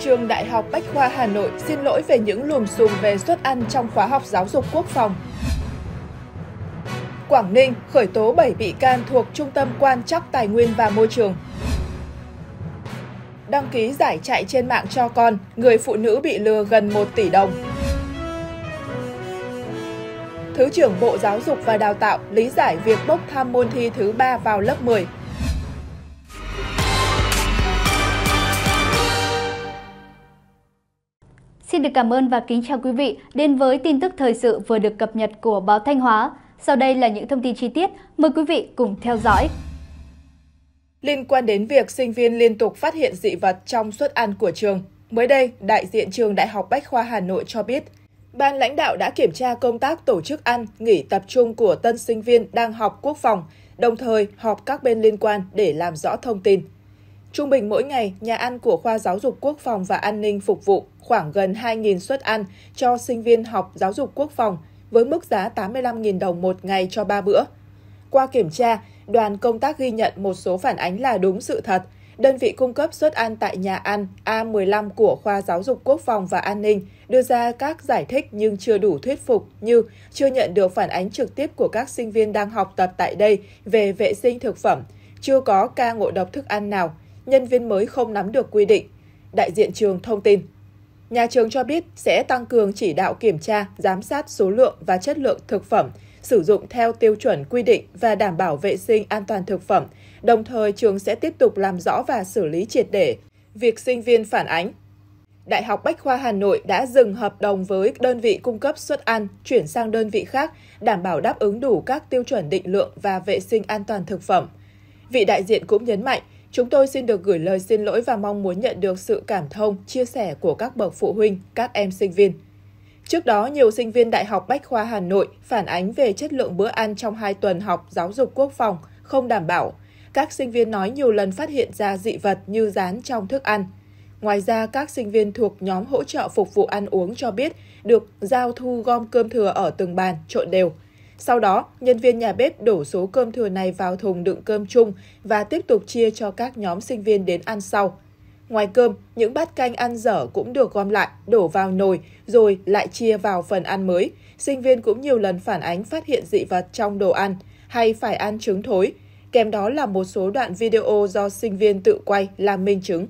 Trường Đại học Bách khoa Hà Nội xin lỗi về những lùm xùm về suất ăn trong khóa học giáo dục quốc phòng. Quảng Ninh khởi tố 7 bị can thuộc Trung tâm Quan trắc Tài nguyên và Môi trường. Đăng ký giải chạy trên mạng cho con, người phụ nữ bị lừa gần 1 tỷ đồng. Thứ trưởng Bộ Giáo dục và Đào tạo lý giải việc bốc thăm môn thi thứ 3 vào lớp 10 Xin được cảm ơn và kính chào quý vị đến với tin tức thời sự vừa được cập nhật của báo Thanh Hóa. Sau đây là những thông tin chi tiết, mời quý vị cùng theo dõi. Liên quan đến việc sinh viên liên tục phát hiện dị vật trong suất ăn của trường, mới đây, đại diện trường Đại học Bách khoa Hà Nội cho biết, ban lãnh đạo đã kiểm tra công tác tổ chức ăn, nghỉ tập trung của tân sinh viên đang học quốc phòng, đồng thời họp các bên liên quan để làm rõ thông tin. Trung bình mỗi ngày, nhà ăn của khoa giáo dục quốc phòng và an ninh phục vụ khoảng gần 2.000 suất ăn cho sinh viên học giáo dục quốc phòng với mức giá 85.000 đồng một ngày cho 3 bữa. Qua kiểm tra, đoàn công tác ghi nhận một số phản ánh là đúng sự thật. Đơn vị cung cấp suất ăn tại nhà ăn A15 của khoa giáo dục quốc phòng và an ninh đưa ra các giải thích nhưng chưa đủ thuyết phục như chưa nhận được phản ánh trực tiếp của các sinh viên đang học tập tại đây về vệ sinh thực phẩm, chưa có ca ngộ độc thức ăn nào, nhân viên mới không nắm được quy định, đại diện trường thông tin. Nhà trường cho biết sẽ tăng cường chỉ đạo kiểm tra, giám sát số lượng và chất lượng thực phẩm, sử dụng theo tiêu chuẩn quy định và đảm bảo vệ sinh an toàn thực phẩm. Đồng thời, trường sẽ tiếp tục làm rõ và xử lý triệt để việc sinh viên phản ánh. Đại học Bách khoa Hà Nội đã dừng hợp đồng với đơn vị cung cấp suất ăn, chuyển sang đơn vị khác, đảm bảo đáp ứng đủ các tiêu chuẩn định lượng và vệ sinh an toàn thực phẩm. Vị đại diện cũng nhấn mạnh, Chúng tôi xin được gửi lời xin lỗi và mong muốn nhận được sự cảm thông, chia sẻ của các bậc phụ huynh, các em sinh viên. Trước đó, nhiều sinh viên Đại học Bách khoa Hà Nội phản ánh về chất lượng bữa ăn trong hai tuần học giáo dục quốc phòng không đảm bảo. Các sinh viên nói nhiều lần phát hiện ra dị vật như rán trong thức ăn. Ngoài ra, các sinh viên thuộc nhóm hỗ trợ phục vụ ăn uống cho biết được giao thu gom cơm thừa ở từng bàn trộn đều – sau đó, nhân viên nhà bếp đổ số cơm thừa này vào thùng đựng cơm chung và tiếp tục chia cho các nhóm sinh viên đến ăn sau. Ngoài cơm, những bát canh ăn dở cũng được gom lại, đổ vào nồi, rồi lại chia vào phần ăn mới. Sinh viên cũng nhiều lần phản ánh phát hiện dị vật trong đồ ăn hay phải ăn trứng thối. Kèm đó là một số đoạn video do sinh viên tự quay làm minh chứng.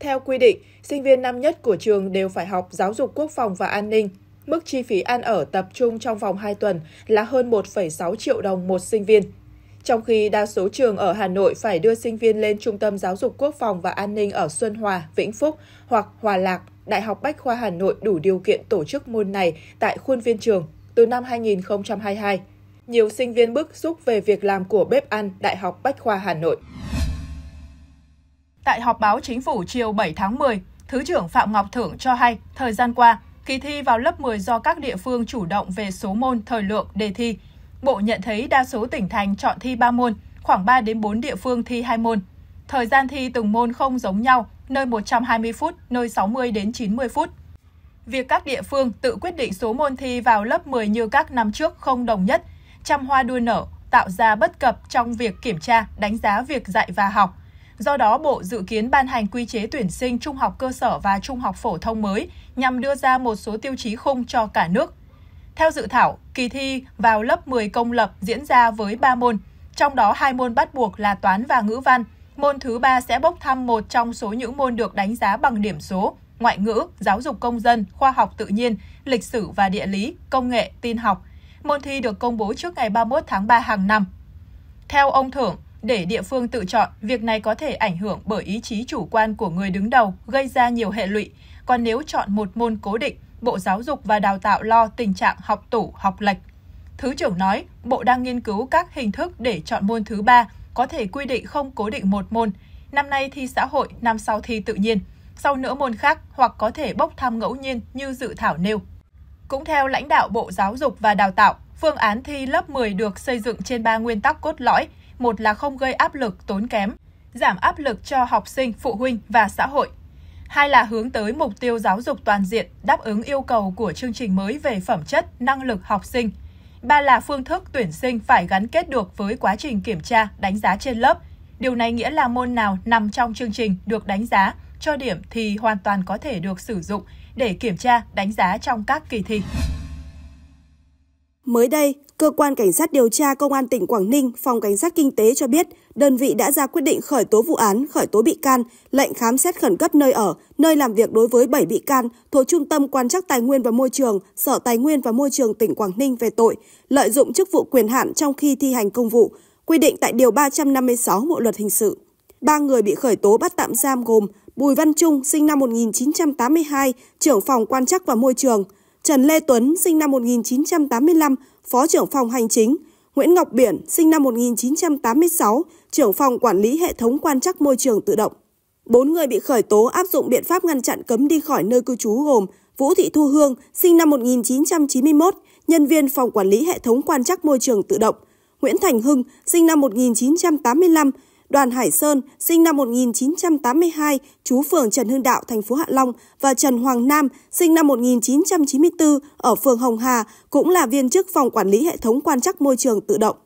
Theo quy định, sinh viên năm nhất của trường đều phải học giáo dục quốc phòng và an ninh Mức chi phí ăn ở tập trung trong vòng 2 tuần là hơn 1,6 triệu đồng một sinh viên. Trong khi đa số trường ở Hà Nội phải đưa sinh viên lên Trung tâm Giáo dục Quốc phòng và An ninh ở Xuân Hòa, Vĩnh Phúc hoặc Hòa Lạc, Đại học Bách khoa Hà Nội đủ điều kiện tổ chức môn này tại khuôn viên trường từ năm 2022. Nhiều sinh viên bức xúc về việc làm của bếp ăn Đại học Bách khoa Hà Nội. Tại họp báo chính phủ chiều 7 tháng 10, Thứ trưởng Phạm Ngọc Thưởng cho hay thời gian qua, Kỳ thi vào lớp 10 do các địa phương chủ động về số môn, thời lượng, đề thi. Bộ nhận thấy đa số tỉnh thành chọn thi 3 môn, khoảng 3 đến 4 địa phương thi 2 môn. Thời gian thi từng môn không giống nhau, nơi 120 phút, nơi 60 đến 90 phút. Việc các địa phương tự quyết định số môn thi vào lớp 10 như các năm trước không đồng nhất, trăm hoa đua nở, tạo ra bất cập trong việc kiểm tra, đánh giá việc dạy và học. Do đó, Bộ dự kiến ban hành quy chế tuyển sinh trung học cơ sở và trung học phổ thông mới nhằm đưa ra một số tiêu chí khung cho cả nước. Theo dự thảo, kỳ thi vào lớp 10 công lập diễn ra với 3 môn, trong đó hai môn bắt buộc là toán và ngữ văn. Môn thứ ba sẽ bốc thăm một trong số những môn được đánh giá bằng điểm số, ngoại ngữ, giáo dục công dân, khoa học tự nhiên, lịch sử và địa lý, công nghệ, tin học. Môn thi được công bố trước ngày 31 tháng 3 hàng năm. Theo ông Thưởng, để địa phương tự chọn, việc này có thể ảnh hưởng bởi ý chí chủ quan của người đứng đầu, gây ra nhiều hệ lụy còn nếu chọn một môn cố định, Bộ Giáo dục và Đào tạo lo tình trạng học tủ, học lệch. Thứ trưởng nói, Bộ đang nghiên cứu các hình thức để chọn môn thứ ba, có thể quy định không cố định một môn. Năm nay thi xã hội, năm sau thi tự nhiên. Sau nữa môn khác hoặc có thể bốc thăm ngẫu nhiên như dự thảo nêu. Cũng theo lãnh đạo Bộ Giáo dục và Đào tạo, phương án thi lớp 10 được xây dựng trên ba nguyên tắc cốt lõi. Một là không gây áp lực tốn kém, giảm áp lực cho học sinh, phụ huynh và xã hội hai là hướng tới mục tiêu giáo dục toàn diện, đáp ứng yêu cầu của chương trình mới về phẩm chất, năng lực học sinh. Ba là phương thức tuyển sinh phải gắn kết được với quá trình kiểm tra, đánh giá trên lớp. Điều này nghĩa là môn nào nằm trong chương trình được đánh giá, cho điểm thì hoàn toàn có thể được sử dụng để kiểm tra, đánh giá trong các kỳ thi. Mới đây, Cơ quan Cảnh sát điều tra Công an tỉnh Quảng Ninh, Phòng Cảnh sát Kinh tế cho biết, đơn vị đã ra quyết định khởi tố vụ án, khởi tố bị can, lệnh khám xét khẩn cấp nơi ở, nơi làm việc đối với 7 bị can thuộc Trung tâm Quan trắc Tài nguyên và Môi trường, Sở Tài nguyên và Môi trường tỉnh Quảng Ninh về tội lợi dụng chức vụ quyền hạn trong khi thi hành công vụ, quy định tại Điều 356 Bộ Luật Hình sự. Ba người bị khởi tố bắt tạm giam gồm Bùi Văn Trung, sinh năm 1982, trưởng phòng quan trắc và môi trường, Trần Lê Tuấn, sinh năm 1985, Phó trưởng phòng hành chính, Nguyễn Ngọc Biển, sinh năm 1986, trưởng phòng quản lý hệ thống quan trắc môi trường tự động. Bốn người bị khởi tố áp dụng biện pháp ngăn chặn cấm đi khỏi nơi cư trú gồm Vũ Thị Thu Hương, sinh năm 1991, nhân viên phòng quản lý hệ thống quan trắc môi trường tự động, Nguyễn Thành Hưng, sinh năm 1985, Đoàn Hải Sơn, sinh năm 1982, trú phường Trần Hưng Đạo, thành phố Hạ Long và Trần Hoàng Nam, sinh năm 1994 ở phường Hồng Hà, cũng là viên chức phòng quản lý hệ thống quan trắc môi trường tự động.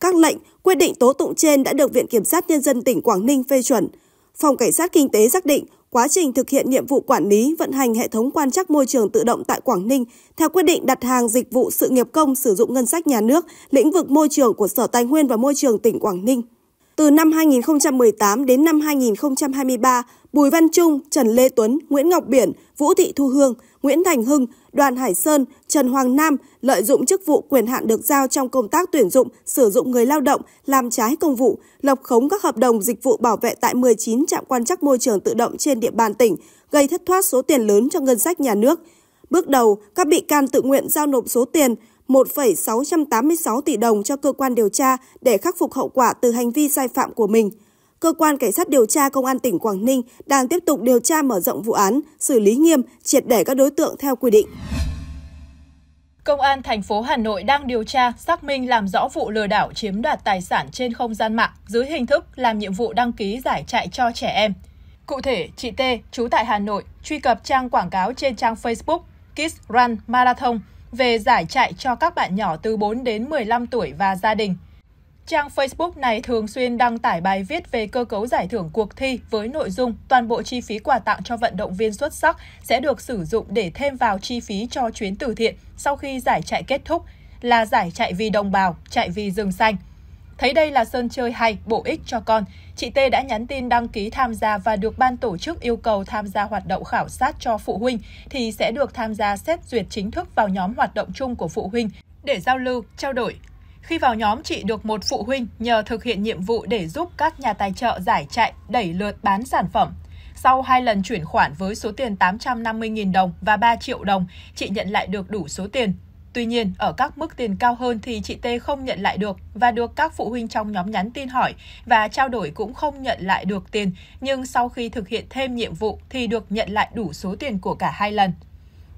Các lệnh, quyết định tố tụng trên đã được Viện Kiểm sát Nhân dân tỉnh Quảng Ninh phê chuẩn. Phòng Cảnh sát Kinh tế xác định quá trình thực hiện nhiệm vụ quản lý vận hành hệ thống quan trắc môi trường tự động tại Quảng Ninh theo quyết định đặt hàng dịch vụ sự nghiệp công sử dụng ngân sách nhà nước lĩnh vực môi trường của Sở Tài nguyên và Môi trường tỉnh Quảng Ninh. Từ năm 2018 đến năm 2023, Bùi Văn Trung, Trần Lê Tuấn, Nguyễn Ngọc Biển, Vũ Thị Thu Hương, Nguyễn Thành Hưng, Đoàn Hải Sơn, Trần Hoàng Nam lợi dụng chức vụ quyền hạn được giao trong công tác tuyển dụng, sử dụng người lao động làm trái công vụ, lập khống các hợp đồng dịch vụ bảo vệ tại 19 trạm quan trắc môi trường tự động trên địa bàn tỉnh, gây thất thoát số tiền lớn cho ngân sách nhà nước. Bước đầu, các bị can tự nguyện giao nộp số tiền 1,686 tỷ đồng cho cơ quan điều tra để khắc phục hậu quả từ hành vi sai phạm của mình. Cơ quan Cảnh sát điều tra Công an tỉnh Quảng Ninh đang tiếp tục điều tra mở rộng vụ án, xử lý nghiêm, triệt để các đối tượng theo quy định. Công an thành phố Hà Nội đang điều tra, xác minh làm rõ vụ lừa đảo chiếm đoạt tài sản trên không gian mạng dưới hình thức làm nhiệm vụ đăng ký giải chạy cho trẻ em. Cụ thể, chị T, trú tại Hà Nội, truy cập trang quảng cáo trên trang Facebook Kids Run Marathon – về giải chạy cho các bạn nhỏ từ 4 đến 15 tuổi và gia đình. Trang Facebook này thường xuyên đăng tải bài viết về cơ cấu giải thưởng cuộc thi với nội dung toàn bộ chi phí quà tặng cho vận động viên xuất sắc sẽ được sử dụng để thêm vào chi phí cho chuyến từ thiện sau khi giải chạy kết thúc là giải chạy vì đồng bào, chạy vì rừng xanh. Thấy đây là sân chơi hay, bổ ích cho con, chị T đã nhắn tin đăng ký tham gia và được ban tổ chức yêu cầu tham gia hoạt động khảo sát cho phụ huynh thì sẽ được tham gia xét duyệt chính thức vào nhóm hoạt động chung của phụ huynh để giao lưu, trao đổi. Khi vào nhóm, chị được một phụ huynh nhờ thực hiện nhiệm vụ để giúp các nhà tài trợ giải chạy, đẩy lượt bán sản phẩm. Sau hai lần chuyển khoản với số tiền 850.000 đồng và 3 triệu đồng, chị nhận lại được đủ số tiền Tuy nhiên, ở các mức tiền cao hơn thì chị T không nhận lại được và được các phụ huynh trong nhóm nhắn tin hỏi và trao đổi cũng không nhận lại được tiền, nhưng sau khi thực hiện thêm nhiệm vụ thì được nhận lại đủ số tiền của cả hai lần.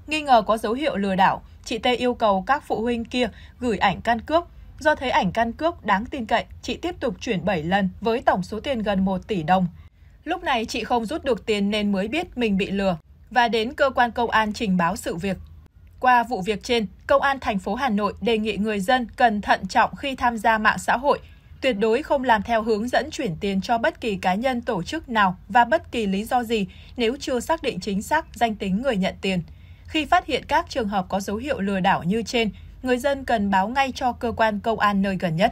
Nghi ngờ có dấu hiệu lừa đảo, chị T yêu cầu các phụ huynh kia gửi ảnh căn cước. Do thấy ảnh căn cước đáng tin cậy, chị tiếp tục chuyển 7 lần với tổng số tiền gần 1 tỷ đồng. Lúc này chị không rút được tiền nên mới biết mình bị lừa và đến cơ quan công an trình báo sự việc. Qua vụ việc trên, Công an thành phố Hà Nội đề nghị người dân cần thận trọng khi tham gia mạng xã hội, tuyệt đối không làm theo hướng dẫn chuyển tiền cho bất kỳ cá nhân tổ chức nào và bất kỳ lý do gì nếu chưa xác định chính xác danh tính người nhận tiền. Khi phát hiện các trường hợp có dấu hiệu lừa đảo như trên, người dân cần báo ngay cho cơ quan công an nơi gần nhất.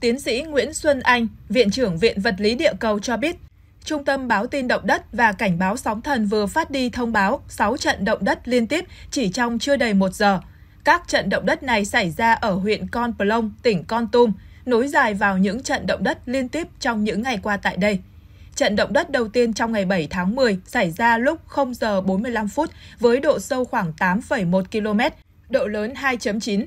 Tiến sĩ Nguyễn Xuân Anh, Viện trưởng Viện Vật lý Địa cầu cho biết, Trung tâm báo tin động đất và cảnh báo sóng thần vừa phát đi thông báo 6 trận động đất liên tiếp chỉ trong chưa đầy 1 giờ. Các trận động đất này xảy ra ở huyện Con Plong, tỉnh Con Tum, nối dài vào những trận động đất liên tiếp trong những ngày qua tại đây. Trận động đất đầu tiên trong ngày 7 tháng 10 xảy ra lúc 0 giờ 45 phút với độ sâu khoảng 8,1 km, độ lớn 2.9.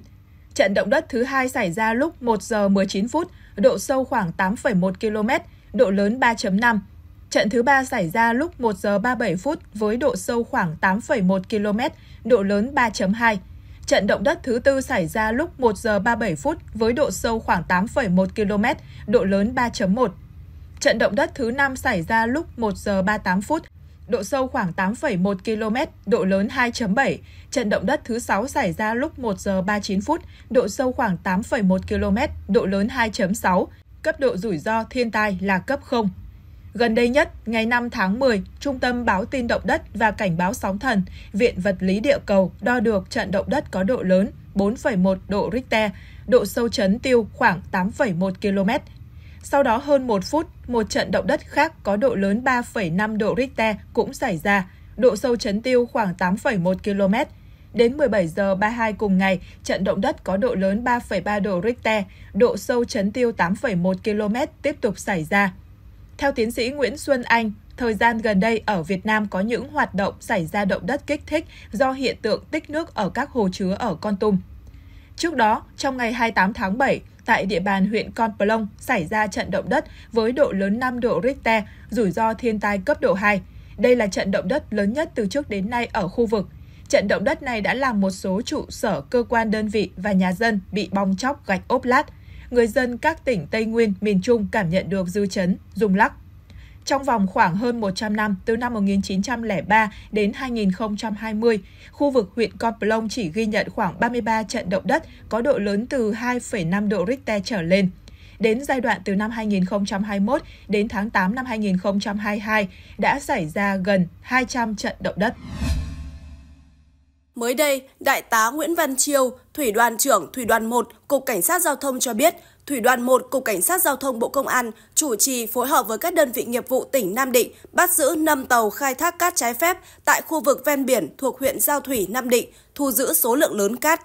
Trận động đất thứ hai xảy ra lúc 1 giờ 19 phút, độ sâu khoảng 8,1 km, độ lớn 3.5 Trận thứ ba xảy ra lúc 1 giờ 37 phút với độ sâu khoảng 8,1 km, độ lớn 3.2. Trận động đất thứ tư xảy ra lúc 1 giờ 37 phút với độ sâu khoảng 8,1 km, độ lớn 3.1. Trận động đất thứ năm xảy ra lúc 1 giờ 38 phút độ sâu khoảng 8,1 km, độ lớn 2.7. Trận động đất thứ 6 xảy ra lúc 1 giờ 39 phút, độ sâu khoảng 8,1 km, độ lớn 2.6. Cấp độ rủi ro thiên tai là cấp 0. Gần đây nhất, ngày 5 tháng 10, Trung tâm Báo tin động đất và Cảnh báo sóng thần, Viện Vật lý Địa cầu đo được trận động đất có độ lớn 4,1 độ Richter, độ sâu chấn tiêu khoảng 8,1 km. Sau đó hơn một phút, một trận động đất khác có độ lớn 3,5 độ Richter cũng xảy ra, độ sâu chấn tiêu khoảng 8,1 km. Đến 17 giờ 32 cùng ngày, trận động đất có độ lớn 3,3 độ Richter, độ sâu chấn tiêu 8,1 km tiếp tục xảy ra. Theo tiến sĩ Nguyễn Xuân Anh, thời gian gần đây ở Việt Nam có những hoạt động xảy ra động đất kích thích do hiện tượng tích nước ở các hồ chứa ở Con Tum. Trước đó, trong ngày 28 tháng 7, tại địa bàn huyện Con Plong xảy ra trận động đất với độ lớn 5 độ Richter, rủi ro thiên tai cấp độ 2. Đây là trận động đất lớn nhất từ trước đến nay ở khu vực. Trận động đất này đã làm một số trụ sở cơ quan đơn vị và nhà dân bị bong chóc gạch ốp lát – người dân các tỉnh Tây Nguyên, miền Trung cảm nhận được dư chấn, rung lắc. Trong vòng khoảng hơn 100 năm, từ năm 1903 đến 2020, khu vực huyện Con Plong chỉ ghi nhận khoảng 33 trận động đất có độ lớn từ 2,5 độ Richter trở lên. Đến giai đoạn từ năm 2021 đến tháng 8 năm 2022 đã xảy ra gần 200 trận động đất. Mới đây, Đại tá Nguyễn Văn Chiêu, Thủy đoàn trưởng Thủy đoàn 1, Cục Cảnh sát Giao thông cho biết, Thủy đoàn 1, Cục Cảnh sát Giao thông Bộ Công an chủ trì phối hợp với các đơn vị nghiệp vụ tỉnh Nam Định bắt giữ 5 tàu khai thác cát trái phép tại khu vực ven biển thuộc huyện Giao Thủy, Nam Định, thu giữ số lượng lớn cát.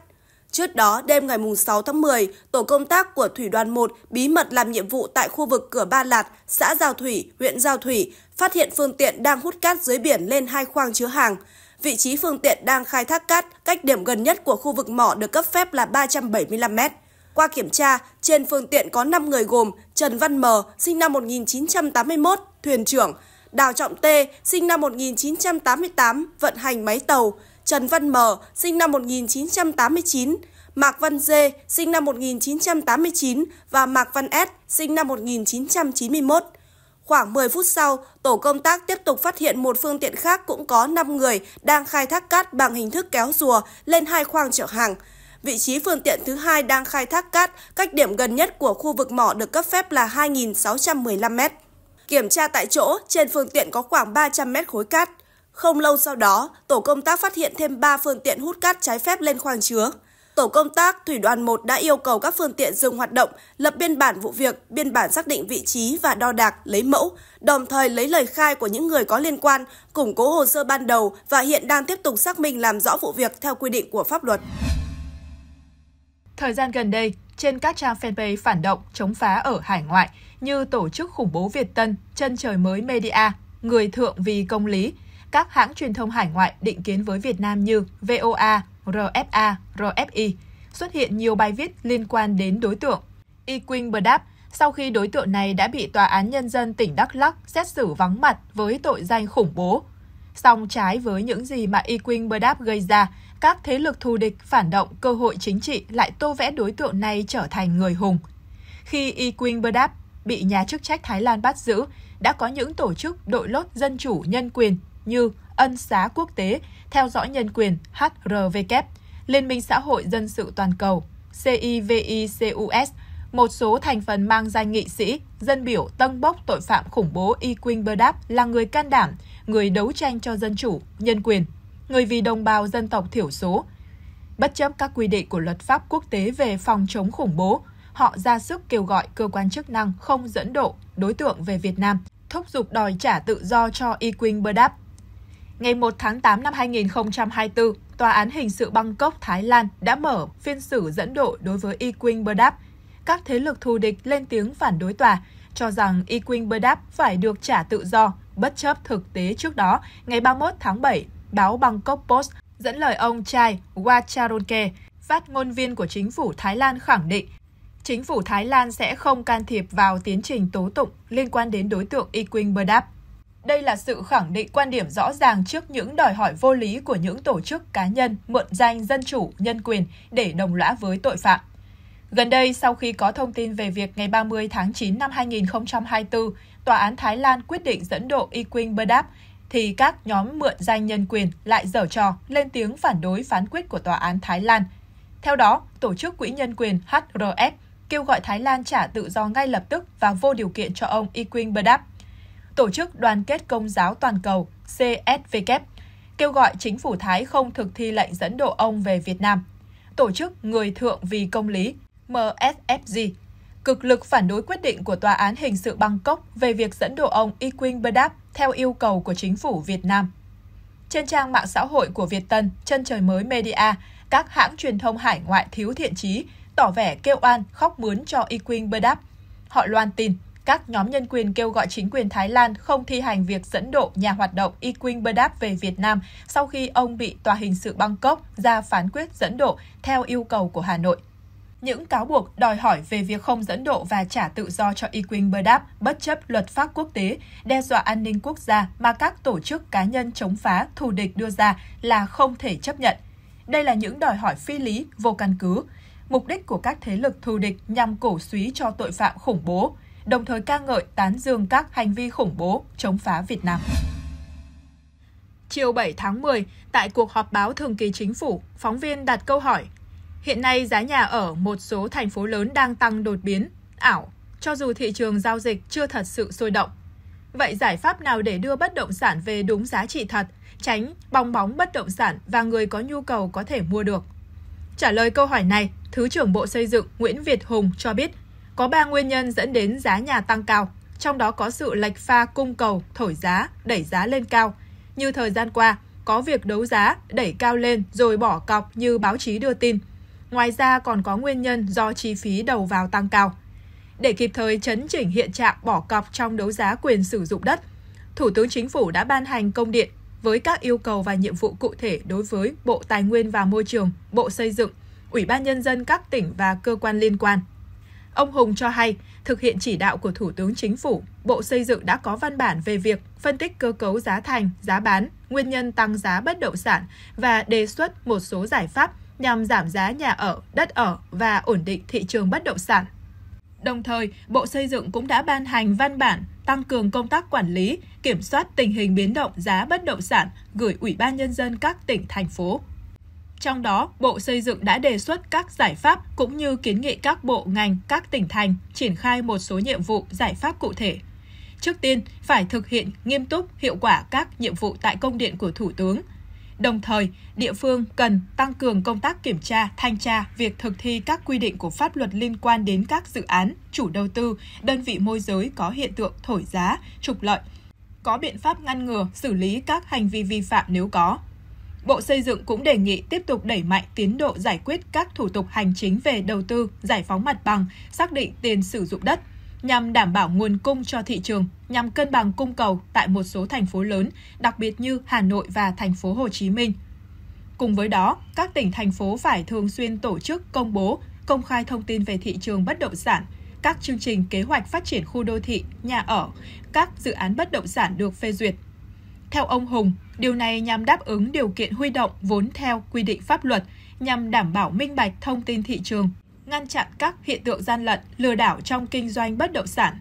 Trước đó, đêm ngày 6 tháng 10, tổ công tác của Thủy đoàn 1 bí mật làm nhiệm vụ tại khu vực cửa Ba Lạt, xã Giao Thủy, huyện Giao Thủy, phát hiện phương tiện đang hút cát dưới biển lên hai khoang chứa hàng – vị trí phương tiện đang khai thác cát cách điểm gần nhất của khu vực mỏ được cấp phép là 375 mét. Qua kiểm tra, trên phương tiện có 5 người gồm Trần Văn M, sinh năm 1981, thuyền trưởng, Đào Trọng T, sinh năm 1988, vận hành máy tàu, Trần Văn M, sinh năm 1989, Mạc Văn Dê, sinh năm 1989 và Mạc Văn S, sinh năm 1991. Khoảng 10 phút sau, tổ công tác tiếp tục phát hiện một phương tiện khác cũng có 5 người đang khai thác cát bằng hình thức kéo rùa lên hai khoang chở hàng. Vị trí phương tiện thứ hai đang khai thác cát cách điểm gần nhất của khu vực mỏ được cấp phép là 2.615 mét. Kiểm tra tại chỗ, trên phương tiện có khoảng 300 mét khối cát. Không lâu sau đó, tổ công tác phát hiện thêm 3 phương tiện hút cát trái phép lên khoang chứa tổ công tác Thủy đoàn 1 đã yêu cầu các phương tiện dừng hoạt động, lập biên bản vụ việc, biên bản xác định vị trí và đo đạc, lấy mẫu, đồng thời lấy lời khai của những người có liên quan, củng cố hồ sơ ban đầu và hiện đang tiếp tục xác minh làm rõ vụ việc theo quy định của pháp luật. Thời gian gần đây, trên các trang fanpage phản động chống phá ở hải ngoại như tổ chức khủng bố Việt Tân, Chân trời mới Media, Người thượng vì công lý, các hãng truyền thông hải ngoại định kiến với Việt Nam như VOA, RFA, RFI, xuất hiện nhiều bài viết liên quan đến đối tượng. Y Quynh Bờ Đáp, sau khi đối tượng này đã bị Tòa án Nhân dân tỉnh Đắk Lắc xét xử vắng mặt với tội danh khủng bố. Song trái với những gì mà Y Quynh Bờ Đáp gây ra, các thế lực thù địch phản động cơ hội chính trị lại tô vẽ đối tượng này trở thành người hùng. Khi Y Quynh Bờ Đáp bị nhà chức trách Thái Lan bắt giữ, đã có những tổ chức đội lốt dân chủ nhân quyền như ân xá quốc tế theo dõi nhân quyền HRW, Liên minh xã hội dân sự toàn cầu CIVICUS, một số thành phần mang danh nghị sĩ, dân biểu tân bốc tội phạm khủng bố Y Quynh Bơ Đáp là người can đảm, người đấu tranh cho dân chủ, nhân quyền, người vì đồng bào dân tộc thiểu số. Bất chấp các quy định của luật pháp quốc tế về phòng chống khủng bố, họ ra sức kêu gọi cơ quan chức năng không dẫn độ đối tượng về Việt Nam, thúc giục đòi trả tự do cho Y Quynh Bơ Đáp Ngày 1 tháng 8 năm 2024, Tòa án hình sự Bangkok, Thái Lan đã mở phiên xử dẫn độ đối với Y Quynh Berdap. Các thế lực thù địch lên tiếng phản đối tòa, cho rằng Y Quynh Berdap phải được trả tự do, bất chấp thực tế trước đó, ngày 31 tháng 7, báo Bangkok Post dẫn lời ông Chai Wacharonke, phát ngôn viên của chính phủ Thái Lan khẳng định chính phủ Thái Lan sẽ không can thiệp vào tiến trình tố tụng liên quan đến đối tượng Y Quynh Berdap. Đây là sự khẳng định quan điểm rõ ràng trước những đòi hỏi vô lý của những tổ chức cá nhân mượn danh dân chủ, nhân quyền để đồng lõa với tội phạm. Gần đây, sau khi có thông tin về việc ngày 30 tháng 9 năm 2024, Tòa án Thái Lan quyết định dẫn độ Y Iquing Berdap, thì các nhóm mượn danh nhân quyền lại dở trò lên tiếng phản đối phán quyết của Tòa án Thái Lan. Theo đó, Tổ chức Quỹ Nhân quyền HRF kêu gọi Thái Lan trả tự do ngay lập tức và vô điều kiện cho ông Y Iquing Berdap. Tổ chức Đoàn kết Công giáo Toàn cầu CSW kêu gọi chính phủ Thái không thực thi lệnh dẫn độ ông về Việt Nam. Tổ chức Người Thượng vì Công lý MSFG cực lực phản đối quyết định của Tòa án Hình sự Bangkok về việc dẫn độ ông Iquing Berdap theo yêu cầu của chính phủ Việt Nam. Trên trang mạng xã hội của Việt Tân, Chân Trời Mới Media, các hãng truyền thông hải ngoại thiếu thiện trí tỏ vẻ kêu oan khóc mướn cho Iquing Berdap. Họ loan tin các nhóm nhân quyền kêu gọi chính quyền Thái Lan không thi hành việc dẫn độ nhà hoạt động Iquing Berdap về Việt Nam sau khi ông bị tòa hình sự Bangkok ra phán quyết dẫn độ theo yêu cầu của Hà Nội. Những cáo buộc đòi hỏi về việc không dẫn độ và trả tự do cho Iquing Berdap bất chấp luật pháp quốc tế, đe dọa an ninh quốc gia mà các tổ chức cá nhân chống phá, thù địch đưa ra là không thể chấp nhận. Đây là những đòi hỏi phi lý, vô căn cứ, mục đích của các thế lực thù địch nhằm cổ suý cho tội phạm khủng bố, đồng thời ca ngợi tán dương các hành vi khủng bố chống phá Việt Nam. Chiều 7 tháng 10, tại cuộc họp báo thường kỳ chính phủ, phóng viên đặt câu hỏi Hiện nay giá nhà ở một số thành phố lớn đang tăng đột biến, ảo, cho dù thị trường giao dịch chưa thật sự sôi động. Vậy giải pháp nào để đưa bất động sản về đúng giá trị thật, tránh bong bóng bất động sản và người có nhu cầu có thể mua được? Trả lời câu hỏi này, Thứ trưởng Bộ Xây dựng Nguyễn Việt Hùng cho biết có 3 nguyên nhân dẫn đến giá nhà tăng cao, trong đó có sự lệch pha cung cầu thổi giá, đẩy giá lên cao. Như thời gian qua, có việc đấu giá, đẩy cao lên rồi bỏ cọc như báo chí đưa tin. Ngoài ra còn có nguyên nhân do chi phí đầu vào tăng cao. Để kịp thời chấn chỉnh hiện trạng bỏ cọc trong đấu giá quyền sử dụng đất, Thủ tướng Chính phủ đã ban hành công điện với các yêu cầu và nhiệm vụ cụ thể đối với Bộ Tài nguyên và Môi trường, Bộ Xây dựng, Ủy ban Nhân dân các tỉnh và cơ quan liên quan. Ông Hùng cho hay, thực hiện chỉ đạo của Thủ tướng Chính phủ, Bộ Xây dựng đã có văn bản về việc phân tích cơ cấu giá thành, giá bán, nguyên nhân tăng giá bất động sản và đề xuất một số giải pháp nhằm giảm giá nhà ở, đất ở và ổn định thị trường bất động sản. Đồng thời, Bộ Xây dựng cũng đã ban hành văn bản tăng cường công tác quản lý, kiểm soát tình hình biến động giá bất động sản gửi Ủy ban nhân dân các tỉnh thành phố. Trong đó, Bộ Xây dựng đã đề xuất các giải pháp cũng như kiến nghị các bộ ngành, các tỉnh thành triển khai một số nhiệm vụ, giải pháp cụ thể. Trước tiên, phải thực hiện nghiêm túc, hiệu quả các nhiệm vụ tại công điện của Thủ tướng. Đồng thời, địa phương cần tăng cường công tác kiểm tra, thanh tra việc thực thi các quy định của pháp luật liên quan đến các dự án, chủ đầu tư, đơn vị môi giới có hiện tượng thổi giá, trục lợi, có biện pháp ngăn ngừa, xử lý các hành vi vi phạm nếu có. Bộ Xây dựng cũng đề nghị tiếp tục đẩy mạnh tiến độ giải quyết các thủ tục hành chính về đầu tư, giải phóng mặt bằng, xác định tiền sử dụng đất nhằm đảm bảo nguồn cung cho thị trường, nhằm cân bằng cung cầu tại một số thành phố lớn, đặc biệt như Hà Nội và thành phố Hồ Chí Minh. Cùng với đó, các tỉnh thành phố phải thường xuyên tổ chức công bố, công khai thông tin về thị trường bất động sản, các chương trình kế hoạch phát triển khu đô thị, nhà ở, các dự án bất động sản được phê duyệt theo ông Hùng, điều này nhằm đáp ứng điều kiện huy động vốn theo quy định pháp luật, nhằm đảm bảo minh bạch thông tin thị trường, ngăn chặn các hiện tượng gian lận, lừa đảo trong kinh doanh bất động sản.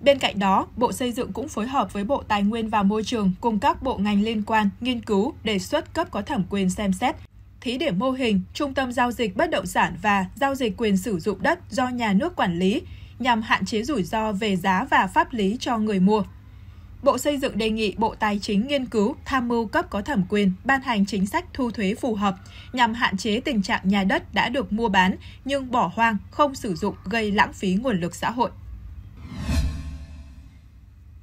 Bên cạnh đó, Bộ Xây dựng cũng phối hợp với Bộ Tài nguyên và Môi trường cùng các bộ ngành liên quan nghiên cứu, đề xuất cấp có thẩm quyền xem xét thí điểm mô hình trung tâm giao dịch bất động sản và giao dịch quyền sử dụng đất do nhà nước quản lý nhằm hạn chế rủi ro về giá và pháp lý cho người mua. Bộ Xây dựng đề nghị Bộ Tài chính nghiên cứu tham mưu cấp có thẩm quyền ban hành chính sách thu thuế phù hợp nhằm hạn chế tình trạng nhà đất đã được mua bán nhưng bỏ hoang, không sử dụng gây lãng phí nguồn lực xã hội.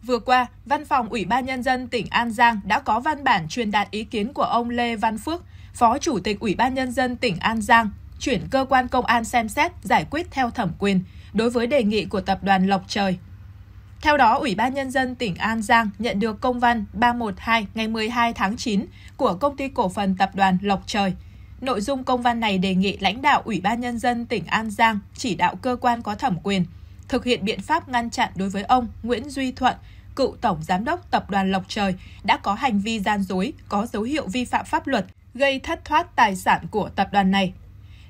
Vừa qua, Văn phòng Ủy ban Nhân dân tỉnh An Giang đã có văn bản truyền đạt ý kiến của ông Lê Văn Phước, Phó Chủ tịch Ủy ban Nhân dân tỉnh An Giang, chuyển cơ quan công an xem xét giải quyết theo thẩm quyền đối với đề nghị của Tập đoàn Lộc Trời – theo đó, Ủy ban Nhân dân tỉnh An Giang nhận được công văn 312 ngày 12 tháng 9 của Công ty Cổ phần Tập đoàn Lộc Trời. Nội dung công văn này đề nghị lãnh đạo Ủy ban Nhân dân tỉnh An Giang chỉ đạo cơ quan có thẩm quyền thực hiện biện pháp ngăn chặn đối với ông Nguyễn Duy Thuận, cựu Tổng Giám đốc Tập đoàn Lộc Trời, đã có hành vi gian dối, có dấu hiệu vi phạm pháp luật, gây thất thoát tài sản của tập đoàn này.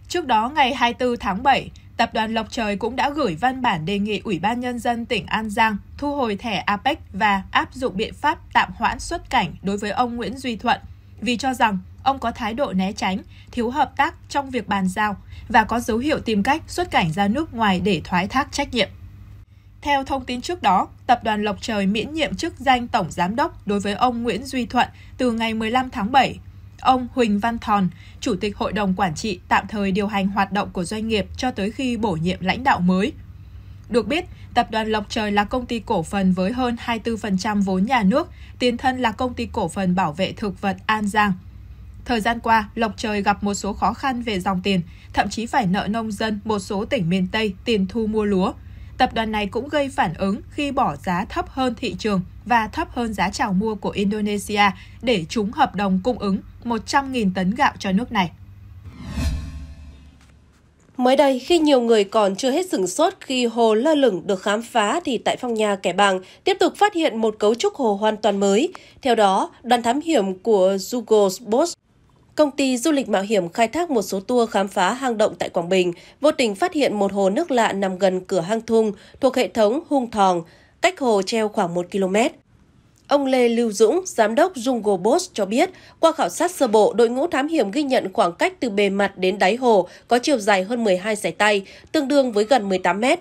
Trước đó, ngày 24 tháng 7, Tập đoàn Lộc Trời cũng đã gửi văn bản đề nghị Ủy ban Nhân dân tỉnh An Giang thu hồi thẻ APEC và áp dụng biện pháp tạm hoãn xuất cảnh đối với ông Nguyễn Duy Thuận vì cho rằng ông có thái độ né tránh, thiếu hợp tác trong việc bàn giao và có dấu hiệu tìm cách xuất cảnh ra nước ngoài để thoái thác trách nhiệm. Theo thông tin trước đó, Tập đoàn Lộc Trời miễn nhiệm chức danh Tổng Giám đốc đối với ông Nguyễn Duy Thuận từ ngày 15 tháng 7 Ông Huỳnh Văn Thòn, Chủ tịch Hội đồng Quản trị tạm thời điều hành hoạt động của doanh nghiệp cho tới khi bổ nhiệm lãnh đạo mới. Được biết, Tập đoàn Lộc Trời là công ty cổ phần với hơn 24% vốn nhà nước, tiền thân là công ty cổ phần bảo vệ thực vật An Giang. Thời gian qua, Lộc Trời gặp một số khó khăn về dòng tiền, thậm chí phải nợ nông dân một số tỉnh miền Tây tiền thu mua lúa – Tập đoàn này cũng gây phản ứng khi bỏ giá thấp hơn thị trường và thấp hơn giá chào mua của Indonesia để trúng hợp đồng cung ứng 100.000 tấn gạo cho nước này. Mới đây, khi nhiều người còn chưa hết sửng sốt khi hồ lơ lửng được khám phá thì tại phong nhà Kẻ Bàng tiếp tục phát hiện một cấu trúc hồ hoàn toàn mới. Theo đó, đoàn thám hiểm của Zugos Boss Công ty du lịch mạo hiểm khai thác một số tour khám phá hang động tại Quảng Bình, vô tình phát hiện một hồ nước lạ nằm gần cửa hang thung thuộc hệ thống Hung Thòng, cách hồ treo khoảng 1 km. Ông Lê Lưu Dũng, giám đốc Jungle Boss cho biết, qua khảo sát sơ bộ, đội ngũ thám hiểm ghi nhận khoảng cách từ bề mặt đến đáy hồ có chiều dài hơn 12 sải tay, tương đương với gần 18 mét.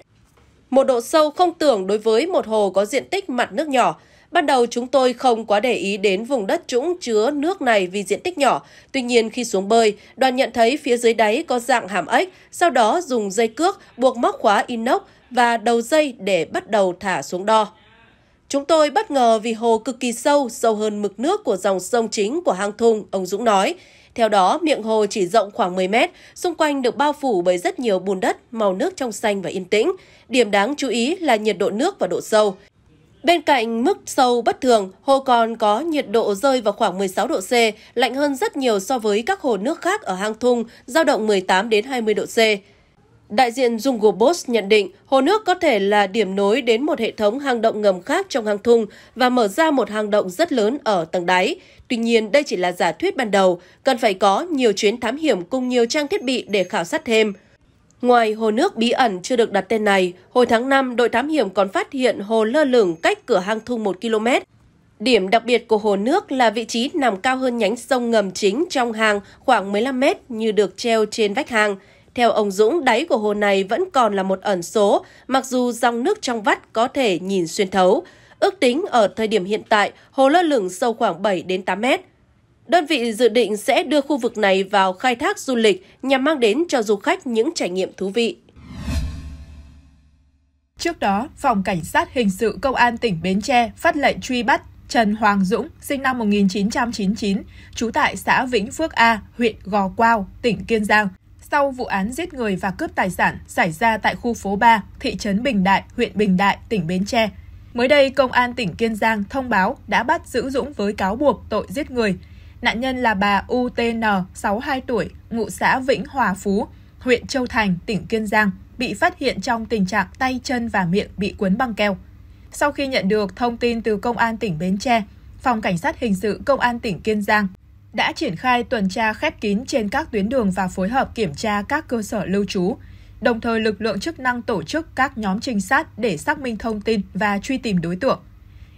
Một độ sâu không tưởng đối với một hồ có diện tích mặt nước nhỏ, Ban đầu chúng tôi không quá để ý đến vùng đất trũng chứa nước này vì diện tích nhỏ. Tuy nhiên khi xuống bơi, đoàn nhận thấy phía dưới đáy có dạng hàm ếch, sau đó dùng dây cước buộc móc khóa inox và đầu dây để bắt đầu thả xuống đo. Chúng tôi bất ngờ vì hồ cực kỳ sâu, sâu hơn mực nước của dòng sông chính của hang thung, ông Dũng nói. Theo đó, miệng hồ chỉ rộng khoảng 10 mét, xung quanh được bao phủ bởi rất nhiều bùn đất, màu nước trong xanh và yên tĩnh. Điểm đáng chú ý là nhiệt độ nước và độ sâu. Bên cạnh mức sâu bất thường, hồ còn có nhiệt độ rơi vào khoảng 16 độ C, lạnh hơn rất nhiều so với các hồ nước khác ở hang thung, giao động 18 đến 20 độ C. Đại diện Jungle Boss nhận định hồ nước có thể là điểm nối đến một hệ thống hang động ngầm khác trong hang thung và mở ra một hang động rất lớn ở tầng đáy. Tuy nhiên, đây chỉ là giả thuyết ban đầu, cần phải có nhiều chuyến thám hiểm cùng nhiều trang thiết bị để khảo sát thêm. Ngoài hồ nước bí ẩn chưa được đặt tên này, hồi tháng 5, đội thám hiểm còn phát hiện hồ lơ lửng cách cửa hang thung 1 km. Điểm đặc biệt của hồ nước là vị trí nằm cao hơn nhánh sông ngầm chính trong hang khoảng 15 mét như được treo trên vách hang. Theo ông Dũng, đáy của hồ này vẫn còn là một ẩn số, mặc dù dòng nước trong vắt có thể nhìn xuyên thấu. Ước tính ở thời điểm hiện tại, hồ lơ lửng sâu khoảng 7 đến 8 mét. Đơn vị dự định sẽ đưa khu vực này vào khai thác du lịch nhằm mang đến cho du khách những trải nghiệm thú vị. Trước đó, Phòng Cảnh sát Hình sự Công an tỉnh Bến Tre phát lệnh truy bắt Trần Hoàng Dũng, sinh năm 1999, trú tại xã Vĩnh Phước A, huyện Gò Quao, tỉnh Kiên Giang, sau vụ án giết người và cướp tài sản xảy ra tại khu phố 3, thị trấn Bình Đại, huyện Bình Đại, tỉnh Bến Tre. Mới đây, Công an tỉnh Kiên Giang thông báo đã bắt giữ Dũng với cáo buộc tội giết người, Nạn nhân là bà UTN, 62 tuổi, ngụ xã Vĩnh Hòa Phú, huyện Châu Thành, tỉnh Kiên Giang, bị phát hiện trong tình trạng tay, chân và miệng bị cuốn băng keo. Sau khi nhận được thông tin từ Công an tỉnh Bến Tre, Phòng Cảnh sát Hình sự Công an tỉnh Kiên Giang đã triển khai tuần tra khép kín trên các tuyến đường và phối hợp kiểm tra các cơ sở lưu trú, đồng thời lực lượng chức năng tổ chức các nhóm trinh sát để xác minh thông tin và truy tìm đối tượng.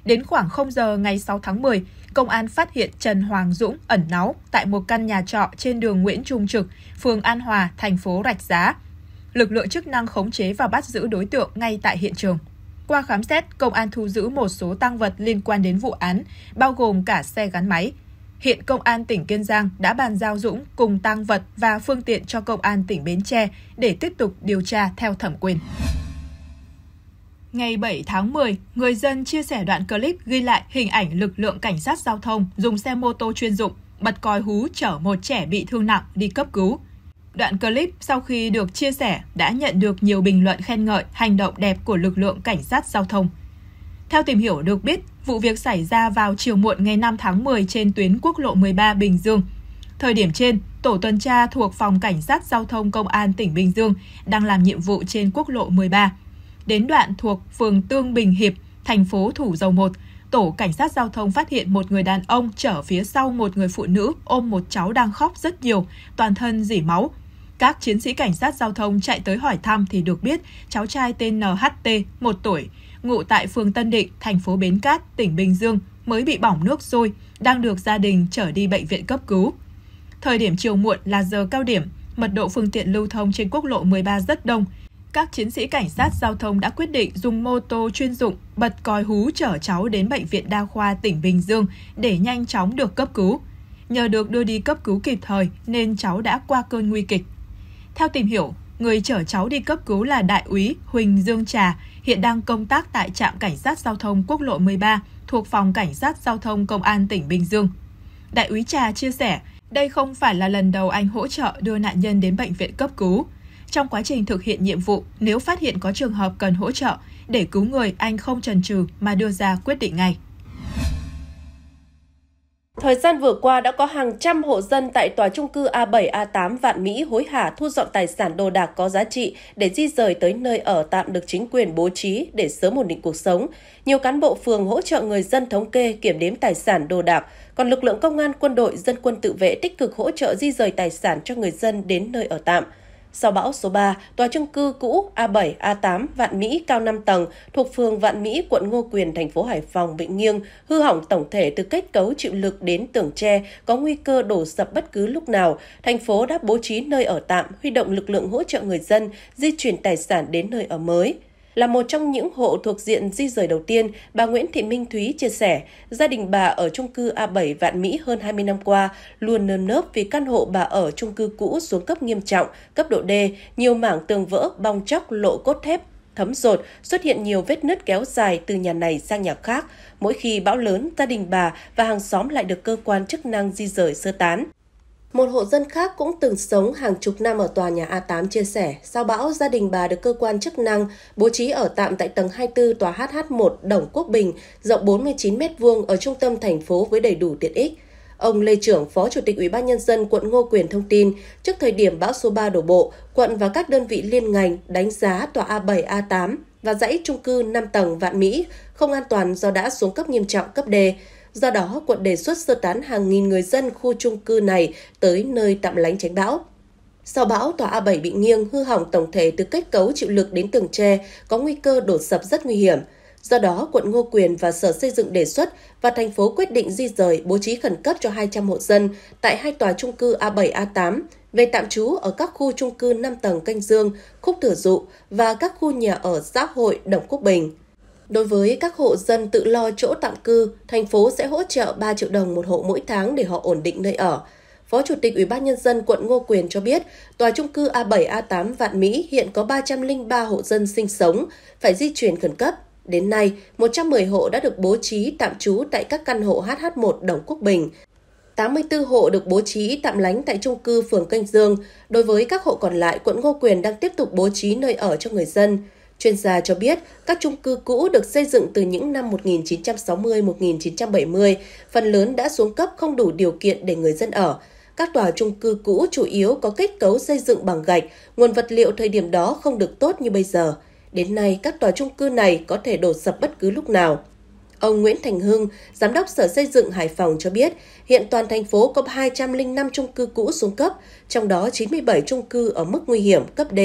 Đến khoảng 0 giờ ngày 6 tháng 10, công an phát hiện Trần Hoàng Dũng ẩn náu tại một căn nhà trọ trên đường Nguyễn Trung Trực, phường An Hòa, thành phố Rạch Giá. Lực lượng chức năng khống chế và bắt giữ đối tượng ngay tại hiện trường. Qua khám xét, công an thu giữ một số tăng vật liên quan đến vụ án, bao gồm cả xe gắn máy. Hiện công an tỉnh Kiên Giang đã bàn giao Dũng cùng tăng vật và phương tiện cho công an tỉnh Bến Tre để tiếp tục điều tra theo thẩm quyền. Ngày 7 tháng 10, người dân chia sẻ đoạn clip ghi lại hình ảnh lực lượng cảnh sát giao thông dùng xe mô tô chuyên dụng bật còi hú chở một trẻ bị thương nặng đi cấp cứu. Đoạn clip sau khi được chia sẻ đã nhận được nhiều bình luận khen ngợi hành động đẹp của lực lượng cảnh sát giao thông. Theo tìm hiểu được biết, vụ việc xảy ra vào chiều muộn ngày 5 tháng 10 trên tuyến quốc lộ 13 Bình Dương. Thời điểm trên, tổ tuần tra thuộc phòng cảnh sát giao thông công an tỉnh Bình Dương đang làm nhiệm vụ trên quốc lộ 13 đến đoạn thuộc phường Tương Bình Hiệp, thành phố Thủ Dầu Một, tổ cảnh sát giao thông phát hiện một người đàn ông chở phía sau một người phụ nữ ôm một cháu đang khóc rất nhiều, toàn thân dỉ máu. Các chiến sĩ cảnh sát giao thông chạy tới hỏi thăm thì được biết cháu trai tên NHT, 1 tuổi, ngụ tại phường Tân Định, thành phố Bến Cát, tỉnh Bình Dương, mới bị bỏng nước sôi, đang được gia đình chở đi bệnh viện cấp cứu. Thời điểm chiều muộn là giờ cao điểm, mật độ phương tiện lưu thông trên quốc lộ 13 rất đông, các chiến sĩ cảnh sát giao thông đã quyết định dùng mô tô chuyên dụng bật còi hú chở cháu đến Bệnh viện Đa khoa tỉnh Bình Dương để nhanh chóng được cấp cứu. Nhờ được đưa đi cấp cứu kịp thời nên cháu đã qua cơn nguy kịch. Theo tìm hiểu, người chở cháu đi cấp cứu là Đại úy Huỳnh Dương Trà, hiện đang công tác tại trạm Cảnh sát Giao thông Quốc lộ 13 thuộc Phòng Cảnh sát Giao thông Công an tỉnh Bình Dương. Đại úy Trà chia sẻ, đây không phải là lần đầu anh hỗ trợ đưa nạn nhân đến bệnh viện cấp cứu. Trong quá trình thực hiện nhiệm vụ, nếu phát hiện có trường hợp cần hỗ trợ, để cứu người anh không chần chừ mà đưa ra quyết định ngay. Thời gian vừa qua đã có hàng trăm hộ dân tại tòa trung cư A7 A8 Vạn Mỹ hối hả thu dọn tài sản đồ đạc có giá trị để di rời tới nơi ở tạm được chính quyền bố trí để sớm ổn định cuộc sống. Nhiều cán bộ phường hỗ trợ người dân thống kê kiểm đếm tài sản đồ đạc, còn lực lượng công an, quân đội, dân quân tự vệ tích cực hỗ trợ di rời tài sản cho người dân đến nơi ở tạm. Sau bão số 3, tòa chung cư cũ A7, A8 Vạn Mỹ cao 5 tầng thuộc phường Vạn Mỹ, quận Ngô Quyền, thành phố Hải Phòng bị nghiêng, hư hỏng tổng thể từ kết cấu chịu lực đến tường tre, có nguy cơ đổ sập bất cứ lúc nào. Thành phố đã bố trí nơi ở tạm, huy động lực lượng hỗ trợ người dân di chuyển tài sản đến nơi ở mới. Là một trong những hộ thuộc diện di rời đầu tiên, bà Nguyễn Thị Minh Thúy chia sẻ, gia đình bà ở chung cư A7 Vạn Mỹ hơn 20 năm qua luôn nơm nớp vì căn hộ bà ở chung cư cũ xuống cấp nghiêm trọng, cấp độ D, nhiều mảng tường vỡ, bong chóc, lộ cốt thép, thấm rột, xuất hiện nhiều vết nứt kéo dài từ nhà này sang nhà khác. Mỗi khi bão lớn, gia đình bà và hàng xóm lại được cơ quan chức năng di rời sơ tán. Một hộ dân khác cũng từng sống hàng chục năm ở tòa nhà A8 chia sẻ, sau bão gia đình bà được cơ quan chức năng bố trí ở tạm tại tầng 24 tòa HH1 Đồng Quốc Bình, rộng 49 m2 ở trung tâm thành phố với đầy đủ tiện ích. Ông Lê Trưởng, Phó Chủ tịch Ủy ban nhân dân quận Ngô Quyền thông tin, trước thời điểm bão số 3 đổ bộ, quận và các đơn vị liên ngành đánh giá tòa A7, A8 và dãy chung cư 5 tầng Vạn Mỹ không an toàn do đã xuống cấp nghiêm trọng cấp D. Do đó, quận đề xuất sơ tán hàng nghìn người dân khu trung cư này tới nơi tạm lánh tránh bão. Sau bão, tòa A7 bị nghiêng, hư hỏng tổng thể từ kết cấu chịu lực đến tường tre, có nguy cơ đổ sập rất nguy hiểm. Do đó, quận Ngô Quyền và Sở Xây dựng đề xuất và thành phố quyết định di rời bố trí khẩn cấp cho 200 hộ dân tại hai tòa trung cư A7, A8 về tạm trú ở các khu trung cư 5 tầng Canh Dương, Khúc Thừa Dụ và các khu nhà ở xã hội Đồng Quốc Bình. Đối với các hộ dân tự lo chỗ tạm cư, thành phố sẽ hỗ trợ 3 triệu đồng một hộ mỗi tháng để họ ổn định nơi ở. Phó Chủ tịch Ủy ban Nhân dân quận Ngô Quyền cho biết, tòa trung cư A7, A8 Vạn Mỹ hiện có 303 hộ dân sinh sống, phải di chuyển khẩn cấp. Đến nay, 110 hộ đã được bố trí tạm trú tại các căn hộ HH1 Đồng Quốc Bình, 84 hộ được bố trí tạm lánh tại trung cư phường Canh Dương. Đối với các hộ còn lại, quận Ngô Quyền đang tiếp tục bố trí nơi ở cho người dân. Chuyên gia cho biết, các chung cư cũ được xây dựng từ những năm 1960-1970, phần lớn đã xuống cấp không đủ điều kiện để người dân ở. Các tòa chung cư cũ chủ yếu có kết cấu xây dựng bằng gạch, nguồn vật liệu thời điểm đó không được tốt như bây giờ. Đến nay, các tòa chung cư này có thể đổ sập bất cứ lúc nào. Ông Nguyễn Thành Hưng, Giám đốc Sở Xây dựng Hải Phòng cho biết, hiện toàn thành phố có 205 chung cư cũ xuống cấp, trong đó 97 chung cư ở mức nguy hiểm cấp D,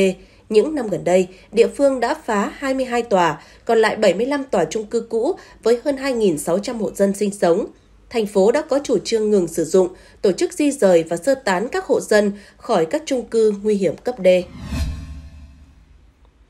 những năm gần đây, địa phương đã phá 22 tòa, còn lại 75 tòa trung cư cũ với hơn 2.600 hộ dân sinh sống. Thành phố đã có chủ trương ngừng sử dụng, tổ chức di rời và sơ tán các hộ dân khỏi các trung cư nguy hiểm cấp D.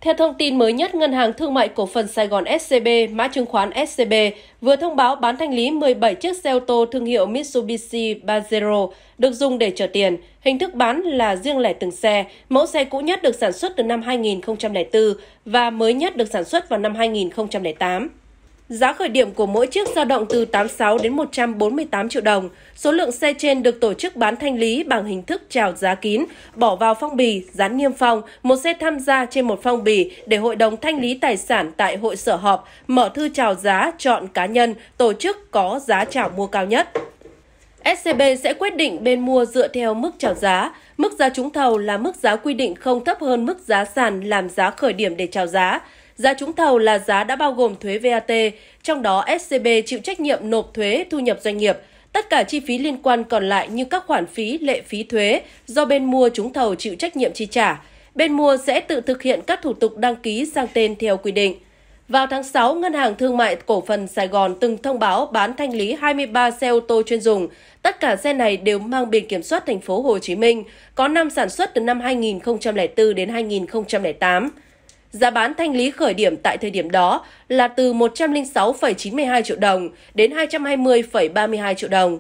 Theo thông tin mới nhất, Ngân hàng Thương mại Cổ phần Sài Gòn SCB, mã chứng khoán SCB, vừa thông báo bán thanh lý 17 chiếc xe ô tô thương hiệu Mitsubishi Pajero được dùng để trả tiền. Hình thức bán là riêng lẻ từng xe, mẫu xe cũ nhất được sản xuất từ năm 2004 và mới nhất được sản xuất vào năm 2008. Giá khởi điểm của mỗi chiếc dao động từ 86 đến 148 triệu đồng. Số lượng xe trên được tổ chức bán thanh lý bằng hình thức trào giá kín, bỏ vào phong bì, dán niêm phong, một xe tham gia trên một phong bì để hội đồng thanh lý tài sản tại hội sở họp, mở thư trào giá, chọn cá nhân, tổ chức có giá trào mua cao nhất. SCB sẽ quyết định bên mua dựa theo mức chào giá. Mức giá trúng thầu là mức giá quy định không thấp hơn mức giá sàn làm giá khởi điểm để chào giá. Giá trúng thầu là giá đã bao gồm thuế VAT, trong đó SCB chịu trách nhiệm nộp thuế thu nhập doanh nghiệp, tất cả chi phí liên quan còn lại như các khoản phí, lệ phí thuế do bên mua trúng thầu chịu trách nhiệm chi trả. Bên mua sẽ tự thực hiện các thủ tục đăng ký sang tên theo quy định. Vào tháng 6, Ngân hàng Thương mại Cổ phần Sài Gòn từng thông báo bán thanh lý 23 xe ô tô chuyên dùng. Tất cả xe này đều mang biển kiểm soát thành phố Hồ Chí Minh, có năm sản xuất từ năm 2004 đến 2008. Giá bán thanh lý khởi điểm tại thời điểm đó là từ 106,92 triệu đồng đến 220,32 triệu đồng.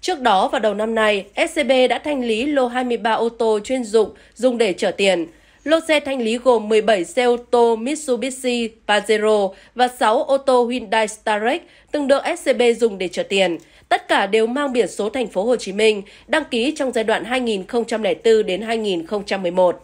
Trước đó vào đầu năm nay, SCB đã thanh lý lô 23 ô tô chuyên dụng dùng để chở tiền. Lô xe thanh lý gồm 17 xe ô tô Mitsubishi Pajero và 6 ô tô Hyundai Starex từng được SCB dùng để chở tiền. Tất cả đều mang biển số thành phố Hồ Chí Minh, đăng ký trong giai đoạn 2004 đến 2011.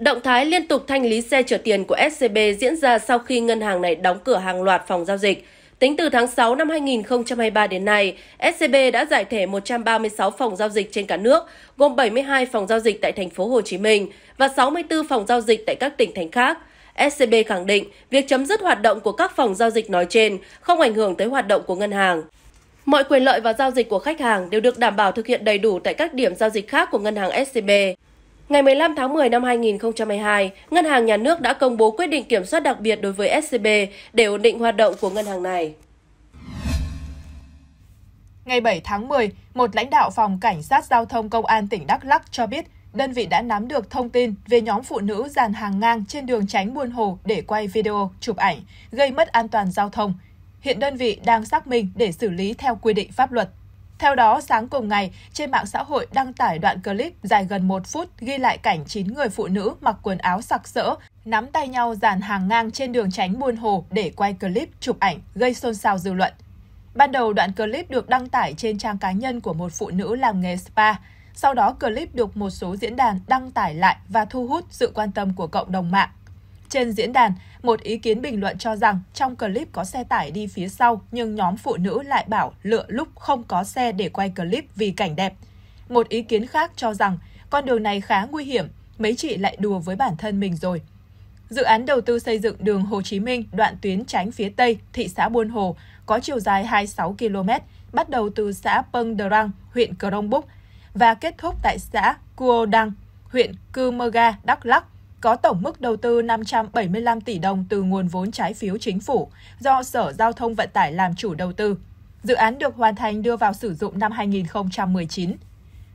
Động thái liên tục thanh lý xe chở tiền của SCB diễn ra sau khi ngân hàng này đóng cửa hàng loạt phòng giao dịch. Tính từ tháng 6 năm 2023 đến nay, SCB đã giải thể 136 phòng giao dịch trên cả nước, gồm 72 phòng giao dịch tại thành phố Hồ Chí Minh và 64 phòng giao dịch tại các tỉnh thành khác. SCB khẳng định việc chấm dứt hoạt động của các phòng giao dịch nói trên không ảnh hưởng tới hoạt động của ngân hàng. Mọi quyền lợi và giao dịch của khách hàng đều được đảm bảo thực hiện đầy đủ tại các điểm giao dịch khác của ngân hàng SCB. Ngày 15 tháng 10 năm 2022, Ngân hàng Nhà nước đã công bố quyết định kiểm soát đặc biệt đối với SCB để ổn định hoạt động của ngân hàng này. Ngày 7 tháng 10, một lãnh đạo phòng cảnh sát giao thông công an tỉnh Đắk Lắk cho biết đơn vị đã nắm được thông tin về nhóm phụ nữ dàn hàng ngang trên đường tránh Buôn Hồ để quay video, chụp ảnh, gây mất an toàn giao thông. Hiện đơn vị đang xác minh để xử lý theo quy định pháp luật. Theo đó, sáng cùng ngày, trên mạng xã hội đăng tải đoạn clip dài gần một phút ghi lại cảnh 9 người phụ nữ mặc quần áo sặc sỡ, nắm tay nhau dàn hàng ngang trên đường tránh Buôn Hồ để quay clip chụp ảnh gây xôn xao dư luận. Ban đầu đoạn clip được đăng tải trên trang cá nhân của một phụ nữ làm nghề spa. Sau đó clip được một số diễn đàn đăng tải lại và thu hút sự quan tâm của cộng đồng mạng. Trên diễn đàn, một ý kiến bình luận cho rằng trong clip có xe tải đi phía sau nhưng nhóm phụ nữ lại bảo lựa lúc không có xe để quay clip vì cảnh đẹp. Một ý kiến khác cho rằng con đường này khá nguy hiểm, mấy chị lại đùa với bản thân mình rồi. Dự án đầu tư xây dựng đường Hồ Chí Minh đoạn tuyến tránh phía Tây, thị xã Buôn Hồ, có chiều dài 26 km, bắt đầu từ xã Pâng Đờ Răng, huyện Cờ Rông Búc và kết thúc tại xã Cuo Đăng, huyện Cư Mơ Ga, Đắk Lắk, có tổng mức đầu tư 575 tỷ đồng từ nguồn vốn trái phiếu chính phủ do Sở Giao thông Vận tải làm chủ đầu tư. Dự án được hoàn thành đưa vào sử dụng năm 2019.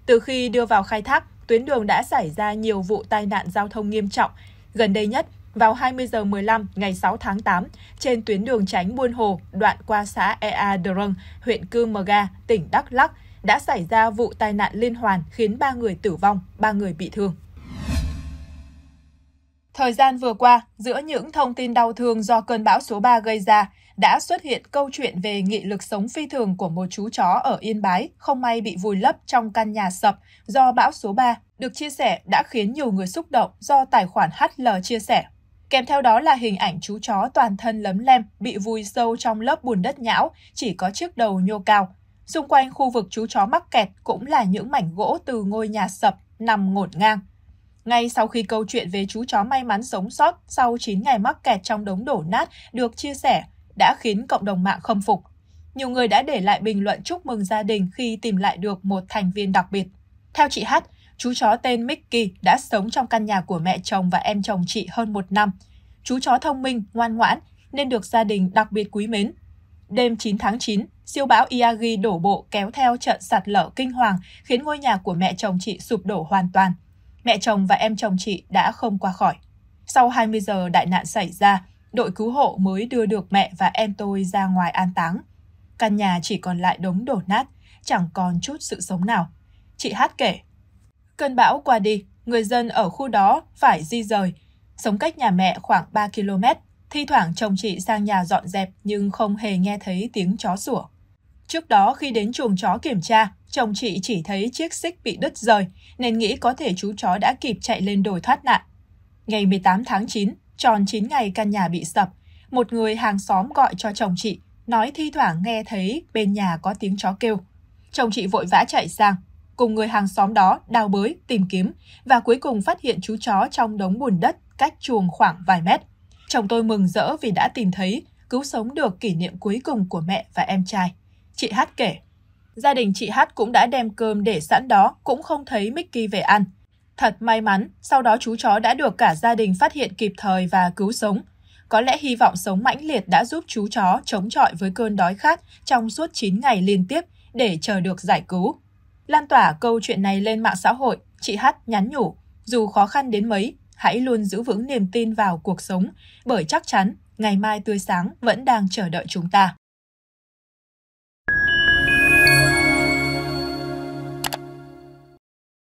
Từ khi đưa vào khai thác, tuyến đường đã xảy ra nhiều vụ tai nạn giao thông nghiêm trọng. Gần đây nhất, vào 20 giờ 15 ngày 6 tháng 8, trên tuyến đường tránh Buôn Hồ, đoạn qua xã Ea Drung, huyện Cư Mờ Ga, tỉnh Đắk Lắk, đã xảy ra vụ tai nạn liên hoàn khiến 3 người tử vong, 3 người bị thương. Thời gian vừa qua, giữa những thông tin đau thương do cơn bão số 3 gây ra, đã xuất hiện câu chuyện về nghị lực sống phi thường của một chú chó ở Yên Bái không may bị vùi lấp trong căn nhà sập do bão số 3, được chia sẻ đã khiến nhiều người xúc động do tài khoản HL chia sẻ. Kèm theo đó là hình ảnh chú chó toàn thân lấm lem bị vùi sâu trong lớp bùn đất nhão, chỉ có chiếc đầu nhô cao. Xung quanh khu vực chú chó mắc kẹt cũng là những mảnh gỗ từ ngôi nhà sập nằm ngổn ngang. Ngay sau khi câu chuyện về chú chó may mắn sống sót sau 9 ngày mắc kẹt trong đống đổ nát được chia sẻ, đã khiến cộng đồng mạng khâm phục. Nhiều người đã để lại bình luận chúc mừng gia đình khi tìm lại được một thành viên đặc biệt. Theo chị H, chú chó tên Mickey đã sống trong căn nhà của mẹ chồng và em chồng chị hơn một năm. Chú chó thông minh, ngoan ngoãn nên được gia đình đặc biệt quý mến. Đêm 9 tháng 9, siêu bão Iagi đổ bộ kéo theo trận sạt lở kinh hoàng khiến ngôi nhà của mẹ chồng chị sụp đổ hoàn toàn – mẹ chồng và em chồng chị đã không qua khỏi. Sau 20 giờ đại nạn xảy ra, đội cứu hộ mới đưa được mẹ và em tôi ra ngoài an táng. Căn nhà chỉ còn lại đống đổ nát, chẳng còn chút sự sống nào. Chị Hát kể, cơn bão qua đi, người dân ở khu đó phải di rời. Sống cách nhà mẹ khoảng 3 km, thi thoảng chồng chị sang nhà dọn dẹp nhưng không hề nghe thấy tiếng chó sủa. Trước đó khi đến chuồng chó kiểm tra, chồng chị chỉ thấy chiếc xích bị đứt rời, nên nghĩ có thể chú chó đã kịp chạy lên đồi thoát nạn. Ngày 18 tháng 9, tròn 9 ngày căn nhà bị sập, một người hàng xóm gọi cho chồng chị, nói thi thoảng nghe thấy bên nhà có tiếng chó kêu. Chồng chị vội vã chạy sang, cùng người hàng xóm đó đào bới, tìm kiếm và cuối cùng phát hiện chú chó trong đống bùn đất cách chuồng khoảng vài mét. Chồng tôi mừng rỡ vì đã tìm thấy, cứu sống được kỷ niệm cuối cùng của mẹ và em trai. Chị Hát kể. Gia đình chị Hát cũng đã đem cơm để sẵn đó, cũng không thấy Mickey về ăn. Thật may mắn, sau đó chú chó đã được cả gia đình phát hiện kịp thời và cứu sống. Có lẽ hy vọng sống mãnh liệt đã giúp chú chó chống chọi với cơn đói khát trong suốt 9 ngày liên tiếp để chờ được giải cứu. Lan tỏa câu chuyện này lên mạng xã hội, chị Hát nhắn nhủ, dù khó khăn đến mấy, hãy luôn giữ vững niềm tin vào cuộc sống, bởi chắc chắn ngày mai tươi sáng vẫn đang chờ đợi chúng ta.